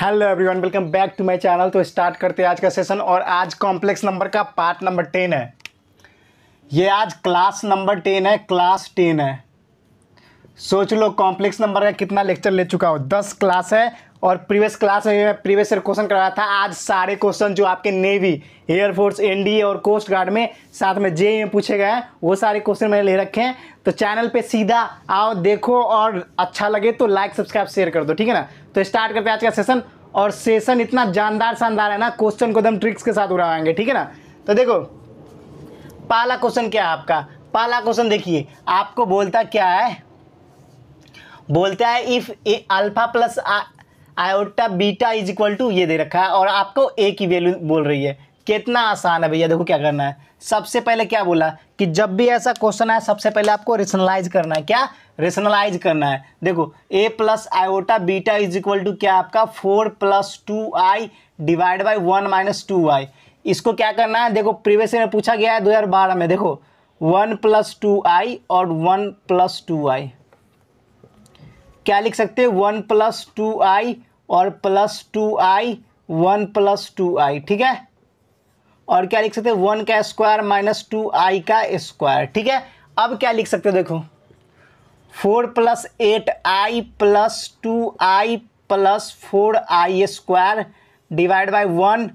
hello everyone welcome back to my channel तो start करते हैं आज का सेशन और आज कॉम्प्लेक्स नंबर का पार्ट नंबर टेन है ये आज क्लास नंबर टेन है क्लास टेन है सोच लो कॉम्प्लेक्स नंबर का कितना लेक्चर ले चुका हो दस क्लास है और प्रीवियस क्लास में प्रीवियस ईयर क्वेश्चन करवाया था आज सारे क्वेश्चन जो आपके नेवी एयरफोर्स एनडीए और कोस्ट गार्ड में साथ में जे में पूछे गए हैं वो सारे क्वेश्चन मैंने ले रखे हैं तो चैनल पे सीधा आओ देखो और अच्छा लगे तो लाइक सब्सक्राइब शेयर कर दो ठीक है ना तो स्टार्ट करते हैं आज का सेशन और सेशन इतना जानदार शानदार है ना क्वेश्चन को एकदम ट्रिक्स के साथ उड़ाएंगे ठीक है ना तो देखो पहला क्वेश्चन क्या है आपका पहला क्वेश्चन देखिए आपको बोलता क्या है बोलता है if alpha plus iota beta is equal to ये दे रखा है और आपको ए की वैल्यू बोल रही है कितना आसान है भैया देखो क्या करना है सबसे पहले क्या बोला कि जब भी ऐसा क्वेश्चन आए सबसे पहले आपको रेशनलाइज करना है क्या रेशनलाइज करना है देखो A plus iota beta is equal to क्या आपका four plus two I divide by one minus two I इसको क्या करना है देखो प्रीवियस में पूछा गया है दो में देखो वन प्लस टू आई और वन प्लस टू आई क्या लिख सकते हैं वन प्लस टू आई और plus two I one plus two I ठीक है और क्या लिख सकते हैं वन का स्क्वायर माइनस टू आई का स्क्वायर ठीक है अब क्या लिख सकते हो देखो four plus eight I plus two I plus four I square divide by one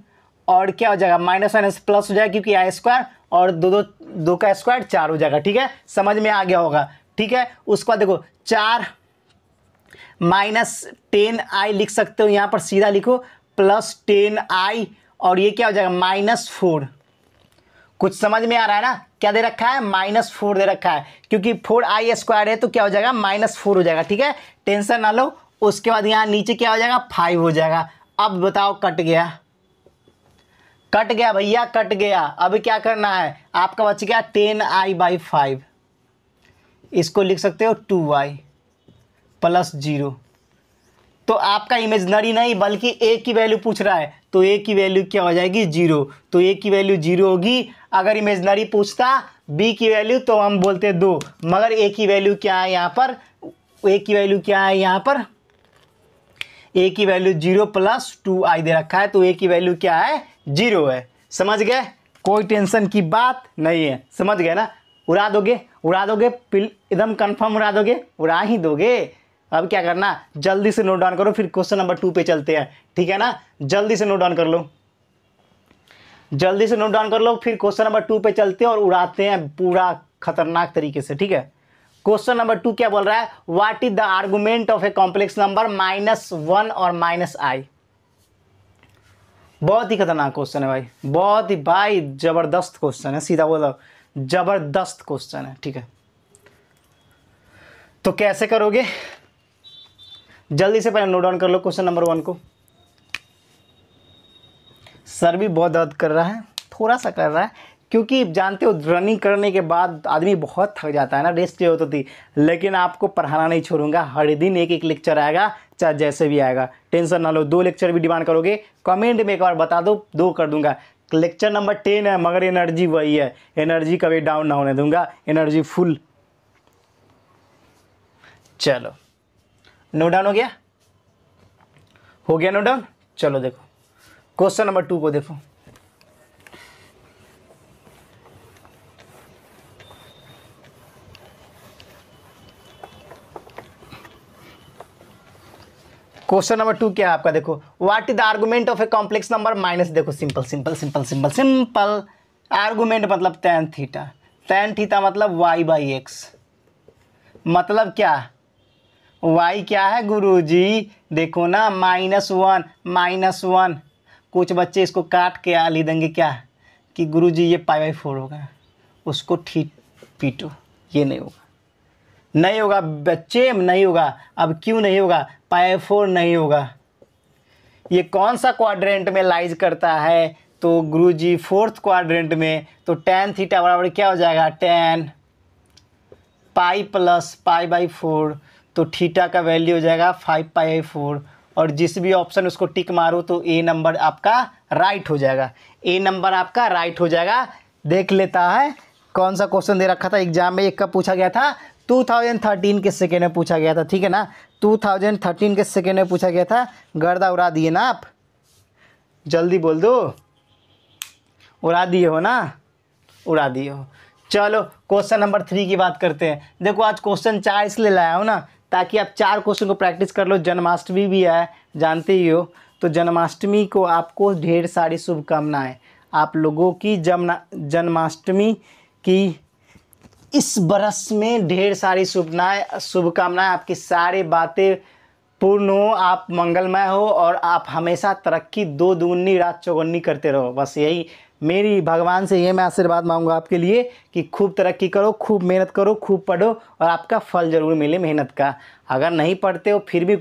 और क्या हो जाएगा माइनस माइनस प्लस हो जाएगा क्योंकि आई स्क्वायर और दो दो दो का स्क्वायर चार हो जाएगा ठीक है समझ में आ गया होगा ठीक है उसके बाद देखो चार माइनस टेन आई लिख सकते हो यहाँ पर सीधा लिखो प्लस टेन आई और ये क्या हो जाएगा माइनस फोर कुछ समझ में आ रहा है ना क्या दे रखा है माइनस फोर दे रखा है क्योंकि फोर आई स्क्वायर है तो क्या हो जाएगा माइनस फोर हो जाएगा ठीक है टेंशन ना लो उसके बाद यहाँ नीचे क्या हो जाएगा फाइव हो जाएगा अब बताओ कट गया कट गया भैया कट गया अब क्या करना है आपका बच गया टेन आई बाई फाइव इसको लिख सकते हो टू वाई प्लस जीरो तो आपका इमेजनरी नहीं बल्कि ए की वैल्यू पूछ रहा है तो ए की वैल्यू क्या हो जाएगी जीरो तो ए की वैल्यू जीरो होगी अगर इमेजनरी पूछता बी की वैल्यू तो हम बोलते दो मगर ए की वैल्यू क्या है यहाँ पर ए की वैल्यू क्या है यहाँ पर ए की value zero plus two I दे रखा है तो ए की वैल्यू क्या है जीरो है समझ गए कोई टेंशन की बात नहीं है समझ गए ना उड़ा दोगे उड़ा दोगे एकदम कंफर्म उड़ा दोगे उड़ा ही दोगे अब क्या करना जल्दी से नोट डाउन करो फिर क्वेश्चन नंबर टू पे चलते हैं ठीक है ना जल्दी से नोट डाउन कर लो जल्दी से नोट डाउन कर लो फिर क्वेश्चन नंबर टू पे चलते हैं और उड़ाते हैं पूरा खतरनाक तरीके से ठीक है क्वेश्चन नंबर टू क्या बोल रहा है what is the argument of a complex number minus one और माइनस आई बहुत ही खतरनाक क्वेश्चन है भाई बहुत ही भाई जबरदस्त क्वेश्चन है सीधा बोलो जबरदस्त क्वेश्चन है ठीक है तो कैसे करोगे जल्दी से पहले नोट डाउन कर लो क्वेश्चन नंबर वन को सर भी बहुत दर्द कर रहा है थोड़ा सा कर रहा है क्योंकि जानते हो रनिंग करने के बाद आदमी बहुत थक जाता है ना रेस्ट होती थी लेकिन आपको पढ़ाना नहीं छोड़ूंगा हर दिन एक एक लेक्चर आएगा चाहे जैसे भी आएगा टेंशन ना लो दो लेक्चर भी डिमांड करोगे कमेंट में एक बार बता दो दो कर दूंगा लेक्चर नंबर टेन है मगर एनर्जी वही है एनर्जी कभी डाउन ना होने दूंगा एनर्जी फुल चलो नो डाउन हो गया हो गया नोट डाउन चलो देखो क्वेश्चन नंबर टू को देखो क्वेश्चन नंबर टू क्या है आपका देखो what is the argument of a complex number minus देखो simple simple simple simple simple argument मतलब टेन थीटा टेन थीटा मतलब वाई बाई एक्स मतलब क्या वाई क्या है गुरुजी देखो ना माइनस वन माइनस वन कुछ बच्चे इसको काट के आ ली देंगे क्या कि गुरुजी ये पाई बाई फोर होगा उसको ठीक पीटो ये नहीं होगा नहीं होगा बच्चे नहीं होगा अब क्यों नहीं होगा पाई फोर नहीं होगा ये कौन सा क्वाड्रेंट में लाइज करता है तो गुरुजी फोर्थ क्वाड्रेंट में तो टेन थीटा बराबर क्या हो जाएगा tan pi plus pi by four तो ठीटा का वैल्यू हो जाएगा फाइव पाई फोर और जिस भी ऑप्शन उसको टिक मारो तो ए नंबर आपका राइट हो जाएगा ए नंबर आपका राइट हो जाएगा देख लेता है कौन सा क्वेश्चन दे रखा था एग्जाम में एक का पूछा गया था 2013 के सेकेंड में पूछा गया था ठीक है ना 2013 के सेकेंड में पूछा गया था गर्दा उड़ा दिए ना आप जल्दी बोल दो उड़ा दिए हो ना उड़ा दिए हो चलो क्वेश्चन नंबर थ्री की बात करते हैं देखो आज क्वेश्चन चार इसलिए लाया हो ना ताकि आप चार क्वेश्चन को प्रैक्टिस कर लो जन्माष्टमी भी है जानते ही हो तो जन्माष्टमी को आपको ढेर सारी शुभकामनाएँ आप लोगों की जमना जन्माष्टमी की इस बरस में ढेर सारी शुभनाएँ शुभकामनाएँ आपकी सारी बातें पूर्ण हो आप मंगलमय हो और आप हमेशा तरक्की दो दूनी रात चौगन्नी करते रहो बस यही मेरी भगवान से ये मैं आशीर्वाद मांगूंगा आपके लिए कि खूब तरक्की करो खूब मेहनत करो खूब पढ़ो और आपका फल ज़रूर मिले मेहनत का अगर नहीं पढ़ते हो फिर भी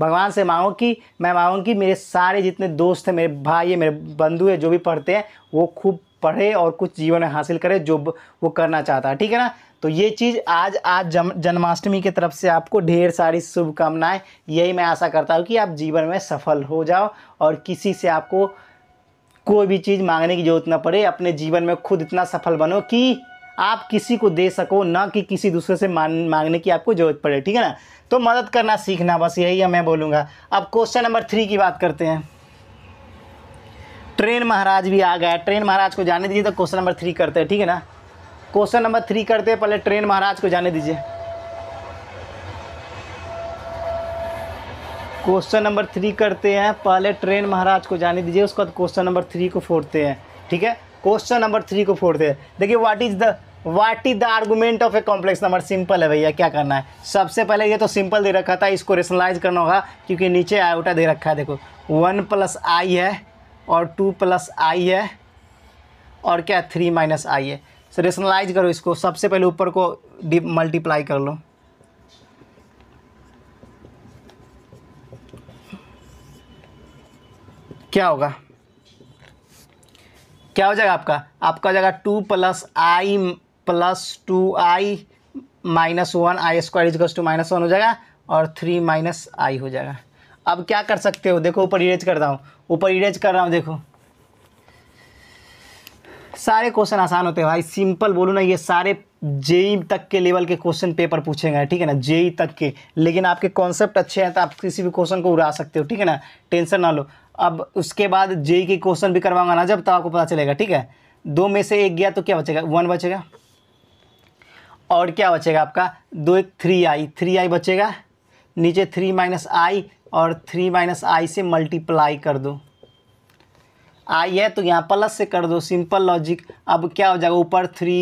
भगवान से मांगो कि मैं मांगूँ कि मेरे सारे जितने दोस्त हैं मेरे भाई है मेरे बंधु है जो भी पढ़ते हैं वो खूब पढ़े और कुछ जीवन में हासिल करे जो वो करना चाहता है ठीक है ना तो ये चीज़ आज आज जन्माष्टमी की तरफ से आपको ढेर सारी शुभकामनाएँ यही मैं आशा करता हूँ कि आप जीवन में सफल हो जाओ और किसी से आपको कोई भी चीज़ मांगने की जरूरत ना पड़े अपने जीवन में खुद इतना सफल बनो कि आप किसी को दे सको ना कि किसी दूसरे से मान मांगने की आपको ज़रूरत पड़े ठीक है ना तो मदद करना सीखना बस यही है मैं बोलूँगा अब क्वेश्चन नंबर थ्री की बात करते हैं ट्रेन महाराज भी आ गया ट्रेन महाराज को जाने दीजिए तो क्वेश्चन नंबर थ्री करते हैं ठीक है ना क्वेश्चन नंबर थ्री करते हैं पहले ट्रेन महाराज को जाने दीजिए क्वेश्चन नंबर थ्री करते हैं पहले ट्रेन महाराज को जाने दीजिए उसके बाद क्वेश्चन नंबर थ्री को फोड़ते हैं ठीक है क्वेश्चन नंबर थ्री को फोड़ते हैं देखिए what is the what is the argument of a complex number simple है भैया क्या करना है सबसे पहले ये तो सिंपल दे रखा था इसको रेशनलाइज करना होगा क्योंकि नीचे आयोटा दे रखा है देखो वन प्लस आई है और टू प्लस आई है और क्या थ्री माइनस आई है सो रेशनलाइज करो इसको सबसे पहले ऊपर को मल्टीप्लाई कर लो क्या होगा क्या हो जाएगा आपका आपका हो जाएगा two plus I plus two I minus one I square is two minus one हो जाएगा और थ्री माइनस आई हो जाएगा अब क्या कर सकते हो देखो ऊपर इरेज करता हूँ ऊपर इरेज कर रहा हूँ देखो सारे क्वेश्चन आसान होते हैं भाई सिंपल बोलो ना ये सारे जेई e तक के लेवल के क्वेश्चन पेपर पूछे गए ठीक है ना जेई e तक के लेकिन आपके कॉन्सेप्ट अच्छे हैं तो आप किसी भी क्वेश्चन को उड़ा सकते हो ठीक है ना टेंशन ना लो अब उसके बाद जे के क्वेश्चन भी करवाऊंगा ना जब तो आपको पता चलेगा ठीक है दो में से एक गया तो क्या बचेगा वन बचेगा और क्या बचेगा आपका दो एक थ्री आई थ्री आई बचेगा नीचे थ्री माइनस आई और थ्री माइनस आई से मल्टीप्लाई कर दो आई है तो यहाँ प्लस से कर दो सिंपल लॉजिक अब क्या हो जाएगा ऊपर three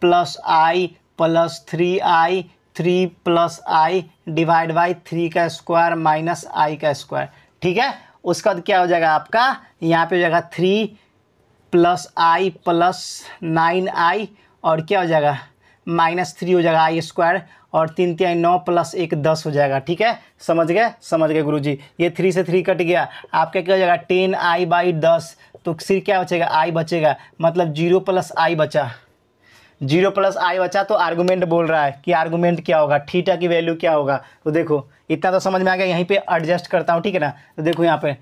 plus I plus three I three plus I divide by three का स्क्वायर माइनस आई का स्क्वायर ठीक है उसका तो क्या हो जाएगा आपका यहाँ पे हो जाएगा three plus I plus nine I और क्या हो जाएगा माइनस थ्री हो जाएगा आई स्क्वायर और तीन तिहाई नौ प्लस एक दस हो जाएगा ठीक है समझ गए समझ गए गुरुजी ये थ्री से थ्री कट गया आपका क्या हो जाएगा टेन आई बाई दस तो सिर्फ क्या बचेगा आई बचेगा मतलब जीरो प्लस आई बचा जीरो प्लस आई बचा तो आर्गूमेंट बोल रहा है कि आर्गूमेंट क्या होगा ठीटा की वैल्यू क्या होगा तो देखो इतना तो समझ में आ गया यहीं पे एडजस्ट करता हूँ ठीक है ना तो देखो यहाँ पे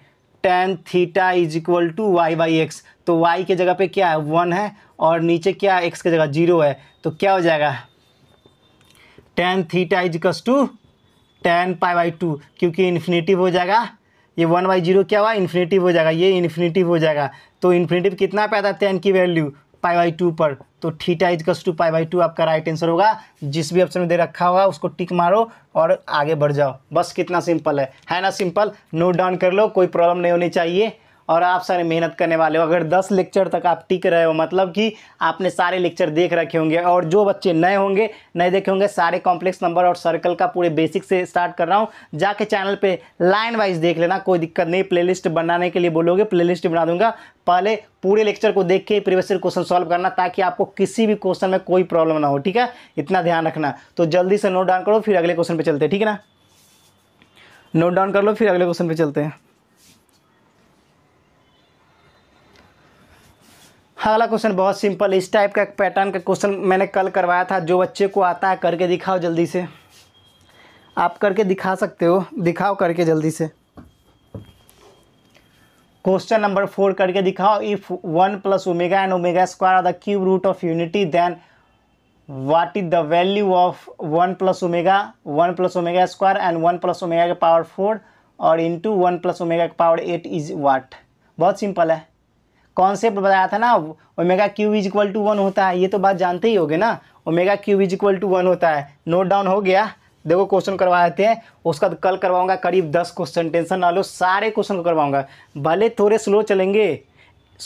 tan theta is equal to Y by X तो वाई के जगह पे क्या है वन है और नीचे क्या है एक्स के जगह जीरो है तो क्या हो जाएगा tan theta is equals to tan pi by two क्योंकि इन्फिनेटिव हो जाएगा ये वन बाई जीरो क्या हुआ इन्फिनेटिव हो जाएगा ये इन्फिनेटिव हो जाएगा तो इन्फिनेटिव कितना पैदा टेन की वैल्यू पाई बाई टू पर तो theta is equals to pi by two आपका राइट आंसर होगा जिस भी ऑप्शन में दे रखा होगा उसको टिक मारो और आगे बढ़ जाओ बस कितना सिंपल है है ना सिंपल नोट डाउन कर लो कोई प्रॉब्लम नहीं होनी चाहिए और आप सारे मेहनत करने वाले हो अगर 10 लेक्चर तक आप टिक रहे हो मतलब कि आपने सारे लेक्चर देख रखे होंगे और जो बच्चे नए होंगे नए देखे होंगे सारे कॉम्प्लेक्स नंबर और सर्कल का पूरे बेसिक से स्टार्ट कर रहा हूँ जाके चैनल पर लाइन वाइज देख लेना कोई दिक्कत नहीं प्ले बनाने के लिए बोलोगे प्ले बना दूंगा पहले पूरे लेक्चर को देख के प्रीवियस क्वेश्चन सॉल्व करना ताकि आपको किसी भी क्वेश्चन में कोई प्रॉब्लम ना हो ठीक है इतना ध्यान रखना तो जल्दी से नोट डाउन करो फिर अगले क्वेश्चन पे चलते हैं ठीक है ना नोट डाउन कर लो फिर अगले क्वेश्चन पे चलते हैं अगला क्वेश्चन बहुत सिंपल इस टाइप का पैटर्न का क्वेश्चन मैंने कल करवाया था जो बच्चे को आता है करके दिखाओ जल्दी से आप करके दिखा सकते हो दिखाओ करके जल्दी से क्वेश्चन नंबर फोर करके दिखाओ if one plus omega and omega square are the cube root of unity then what is the value of one plus omega one plus omega square and one plus omega के power four और into one plus omega के power eight is what बहुत simple है concept बताया था ना omega cube is equal to one होता है ये तो बात जानते ही होगे ना omega cube is equal to one होता है नोट डाउन हो गया देखो क्वेश्चन करवा देते हैं उसका तो कल करवाऊंगा करीब दस क्वेश्चन टेंशन ना लो सारे क्वेश्चन को करवाऊंगा भले थोड़े स्लो चलेंगे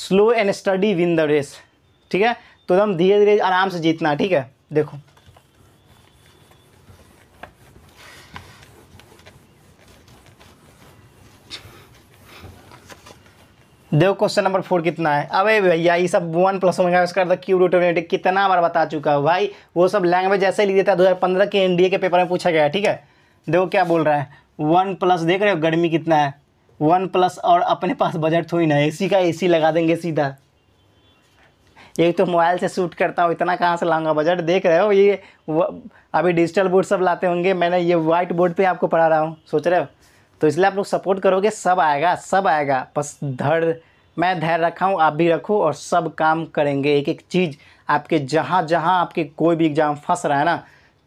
slow and steady win the race ठीक है तो एकदम धीरे धीरे आराम से जीतना ठीक है देखो देखो क्वेश्चन नंबर फोर कितना है अबे भैया ये सब one plus omega square the cube root of कितना बार बता चुका हूँ भाई वो सब लैंग्वेज ऐसे लिख देता है 2015 के एनडीए के पेपर में पूछा गया है ठीक है देखो क्या बोल रहा है वन प्लस देख रहे हो गर्मी कितना है वन प्लस और अपने पास बजट थोड़ी ना सी का सी लगा देंगे सीधा एक तो मोबाइल से शूट करता हूँ इतना कहाँ से लाऊंगा बजट देख रहे हो ये अभी डिजिटल बोर्ड सब लाते होंगे मैंने ये वाइट बोर्ड पर आपको पढ़ा रहा हूँ सोच रहे हो तो इसलिए आप लोग सपोर्ट करोगे सब आएगा सब आएगा बस धर मैं धैर्य रखा हूँ आप भी रखो और सब काम करेंगे एक एक चीज़ आपके जहाँ जहाँ आपके कोई भी एग्ज़ाम फंस रहा है ना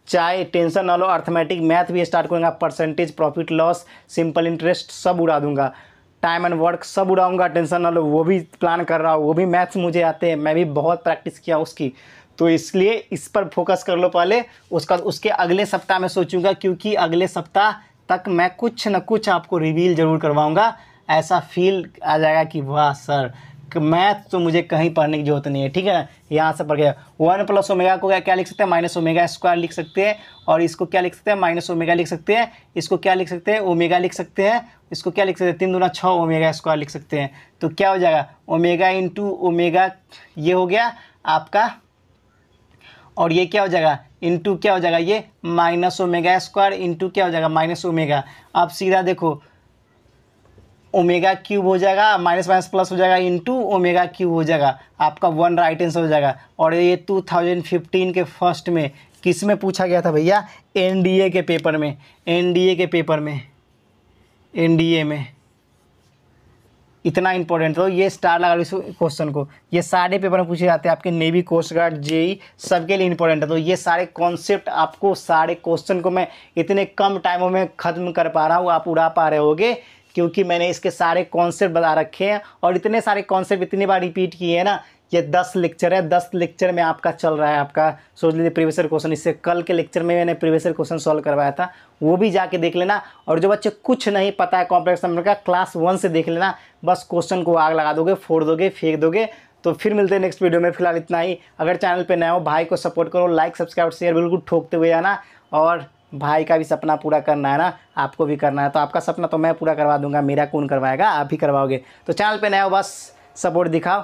चाहे टेंशन ना लो अर्थमेटिक मैथ भी स्टार्ट करूँगा percentage profit loss simple interest सब उड़ा दूंगा टाइम एंड वर्क सब उड़ाऊंगा टेंशन ना लो वो भी प्लान कर रहा हूँ वो भी मैथ्स मुझे आते हैं मैं भी बहुत प्रैक्टिस किया उसकी तो इसलिए इस पर फोकस कर लो पहले उसका उसके अगले सप्ताह में सोचूंगा क्योंकि अगले सप्ताह तक मैं कुछ न कुछ आपको रिवील ज़रूर करवाऊँगा ऐसा फील आ जाएगा कि वाह सर मैथ तो मुझे कहीं पढ़ने की जरूरत नहीं है ठीक है यहाँ से पढ़ गया वन प्लस ओमेगा को क्या लिख सकते हैं माइनस ओमेगा स्क्वायर लिख सकते हैं और इसको क्या लिख सकते हैं माइनस ओमेगा लिख सकते हैं इसको क्या लिख सकते हैं ओमेगा लिख सकते हैं इसको क्या लिख सकते हैं तीन दूना छः ओमेगा स्क्वायर लिख सकते हैं तो क्या हो जाएगा ओमेगा इंटू ओमेगा ये हो गया आपका और ये क्या हो जाएगा इंटू क्या हो जाएगा ये माइनस ओमेगा स्क्वायर इंटू क्या हो जाएगा माइनस ओमेगा आप सीधा देखो ओमेगा क्यूब हो जाएगा माइनस माइनस प्लस हो जाएगा इंटू ओमेगा क्यूब हो जाएगा आपका वन राइट आंसर हो जाएगा और ये 2015 के फर्स्ट में किस में पूछा गया था भैया एनडीए के पेपर में एनडीए के पेपर में एनडीए में इतना इंपॉर्टेंट तो ये स्टार लगा इस क्वेश्चन को ये सारे पेपर में पूछे जाते हैं आपके नेवी कोस्ट गार्ड जेई सबके लिए इंपॉर्टेंट है तो ये सारे कॉन्सेप्ट आपको सारे क्वेश्चन को मैं इतने कम टाइमों में ख़त्म कर पा रहा हूँ आप उड़ा पा रहे होगे क्योंकि मैंने इसके सारे कॉन्सेप्ट बता रखे हैं और इतने सारे कॉन्सेप्ट इतनी बार रिपीट किए हैं ना ये दस लेक्चर है दस लेक्चर में आपका चल रहा है आपका सोच लीजिए प्रिवेशर क्वेश्चन इससे कल के लेक्चर में मैंने प्रिवेशर क्वेश्चन सॉल्व करवाया था वो भी जाके देख लेना और जो बच्चे कुछ नहीं पता है कॉम्प्लेक्स नंबर का क्लास वन से देख लेना बस क्वेश्चन को आग लगा दोगे फोड़ दोगे फेंक दोगे तो फिर मिलते हैं नेक्स्ट वीडियो में फिलहाल इतना ही अगर चैनल पर नया हो भाई को सपोर्ट करो लाइक सब्सक्राइब शेयर बिल्कुल ठोकते हुए आना और भाई का भी सपना पूरा करना है ना आपको भी करना है तो आपका सपना तो मैं पूरा करवा दूंगा मेरा कौन करवाएगा आप भी करवाओगे तो चैनल पर नया हो बस सपोर्ट दिखाओ